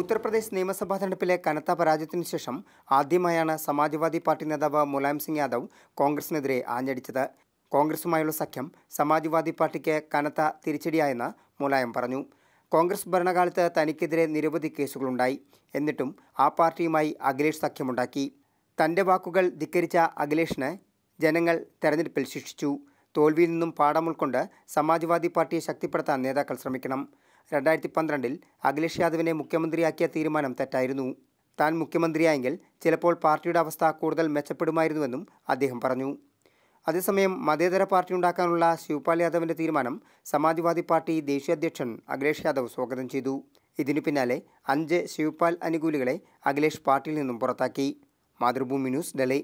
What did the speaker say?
ഉത്തർപ്രദേശ് നിയമസഭാ തെരഞ്ഞെടുപ്പിലെ കനത്ത പരാജയത്തിനു ശേഷം ആദ്യമായാണ് സമാജ്വാദി പാർട്ടി നേതാവ് മുലായം സിംഗ് യാദവ് കോൺഗ്രസിനെതിരെ ആഞ്ഞടിച്ചത് കോൺഗ്രസുമായുള്ള സഖ്യം സമാജ്വാദി പാർട്ടിക്ക് കനത്ത തിരിച്ചടിയായെന്ന് മുലായം പറഞ്ഞു കോൺഗ്രസ് ഭരണകാലത്ത് തനിക്കെതിരെ നിരവധി കേസുകളുണ്ടായി എന്നിട്ടും ആ പാർട്ടിയുമായി അഖിലേഷ് സഖ്യമുണ്ടാക്കി തൻ്റെ വാക്കുകൾ ധിക്കരിച്ച അഖിലേഷിന് ജനങ്ങൾ തെരഞ്ഞെടുപ്പിൽ ശിക്ഷിച്ചു തോൽവിയിൽ നിന്നും പാഠം ഉൾക്കൊണ്ട് സമാജ്വാദി പാർട്ടിയെ ശക്തിപ്പെടുത്താൻ നേതാക്കൾ ശ്രമിക്കണം രണ്ടായിരത്തി പന്ത്രണ്ടിൽ അഖിലേഷ് യാദവിനെ മുഖ്യമന്ത്രിയാക്കിയ തീരുമാനം തെറ്റായിരുന്നു താൻ മുഖ്യമന്ത്രിയായെങ്കിൽ ചിലപ്പോൾ പാർട്ടിയുടെ അവസ്ഥ കൂടുതൽ മെച്ചപ്പെടുമായിരുന്നുവെന്നും അദ്ദേഹം പറഞ്ഞു അതേസമയം മതേതര പാർട്ടി ഉണ്ടാക്കാനുള്ള ശിവപാൽ യാദവിന്റെ തീരുമാനം സമാജ്വാദി പാർട്ടി ദേശീയ അധ്യക്ഷൻ അഖിലേഷ് യാദവ് സ്വാഗതം ചെയ്തു ഇതിനു പിന്നാലെ അഞ്ച് ശിവപാൽ അനുകൂലികളെ അഖിലേഷ് പാർട്ടിയിൽ നിന്നും പുറത്താക്കി മാതൃഭൂമി ന്യൂസ് ഡൽഹി